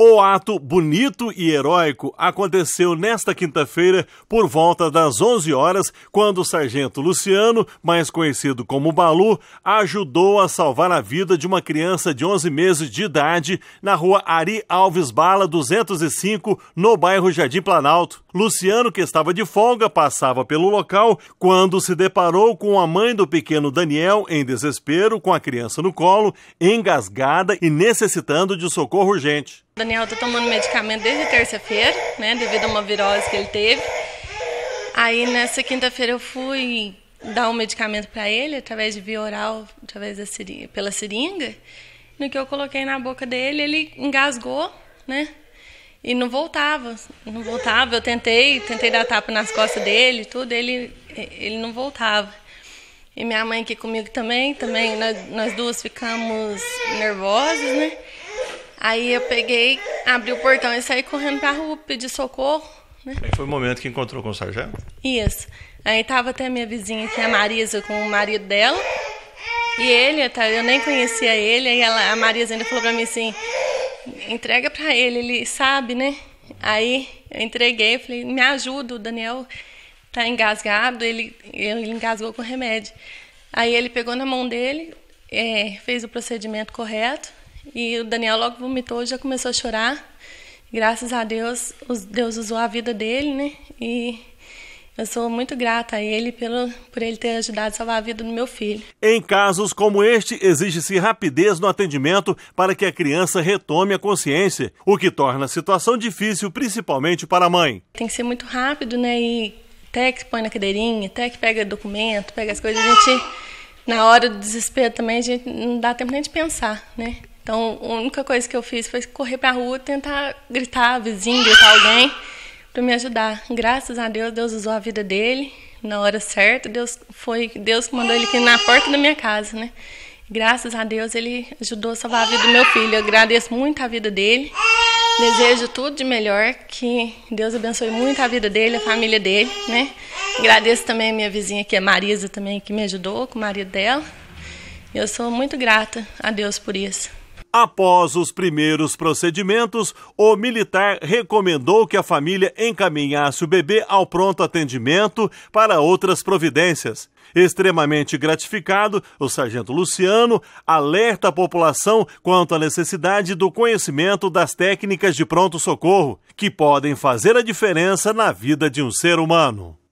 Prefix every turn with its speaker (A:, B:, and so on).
A: O ato bonito e heróico aconteceu nesta quinta-feira por volta das 11 horas, quando o sargento Luciano, mais conhecido como Balu, ajudou a salvar a vida de uma criança de 11 meses de idade na rua Ari Alves Bala 205, no bairro Jardim Planalto. Luciano, que estava de folga, passava pelo local quando se deparou com a mãe do pequeno Daniel em desespero, com a criança no colo, engasgada e necessitando de socorro urgente.
B: Daniel está tomando medicamento desde terça-feira, né, devido a uma virose que ele teve. Aí nessa quinta-feira eu fui dar um medicamento para ele através de via oral, através da seringa, pela seringa. No que eu coloquei na boca dele, ele engasgou, né? E não voltava, não voltava. Eu tentei, tentei dar tapa nas costas dele, tudo, ele ele não voltava. E minha mãe aqui comigo também, também nós, nós duas ficamos nervosas, né? Aí eu peguei, abri o portão e saí correndo pra rua, pedi socorro. Né?
A: Aí foi o momento que encontrou com o
B: sargento? Isso. Aí tava até a minha vizinha aqui, é a Marisa, com o marido dela. E ele, tá, eu nem conhecia ele, aí ela, a Marisa ainda falou pra mim assim, entrega pra ele, ele sabe, né? Aí eu entreguei, falei, me ajuda, o Daniel tá engasgado, ele, ele engasgou com remédio. Aí ele pegou na mão dele, é, fez o procedimento correto, e o Daniel logo vomitou, já começou a chorar. Graças a Deus, Deus usou a vida dele, né? E eu sou muito grata a ele pelo, por ele ter ajudado a salvar a vida do meu filho.
A: Em casos como este, exige-se rapidez no atendimento para que a criança retome a consciência, o que torna a situação difícil, principalmente para a mãe.
B: Tem que ser muito rápido, né? E até que põe na cadeirinha, até que pega documento, pega as coisas, a gente, na hora do desespero também, a gente não dá tempo nem de pensar, né? Então, a única coisa que eu fiz foi correr para a rua, tentar gritar vizinho, gritar alguém para me ajudar. Graças a Deus, Deus usou a vida dele na hora certa. Deus foi Deus que mandou ele aqui na porta da minha casa, né? Graças a Deus, ele ajudou a salvar a vida do meu filho. Eu agradeço muito a vida dele. Desejo tudo de melhor, que Deus abençoe muito a vida dele, a família dele, né? Agradeço também a minha vizinha, que é Marisa também, que me ajudou com o marido dela. Eu sou muito grata a Deus por isso.
A: Após os primeiros procedimentos, o militar recomendou que a família encaminhasse o bebê ao pronto atendimento para outras providências. Extremamente gratificado, o sargento Luciano alerta a população quanto à necessidade do conhecimento das técnicas de pronto-socorro, que podem fazer a diferença na vida de um ser humano.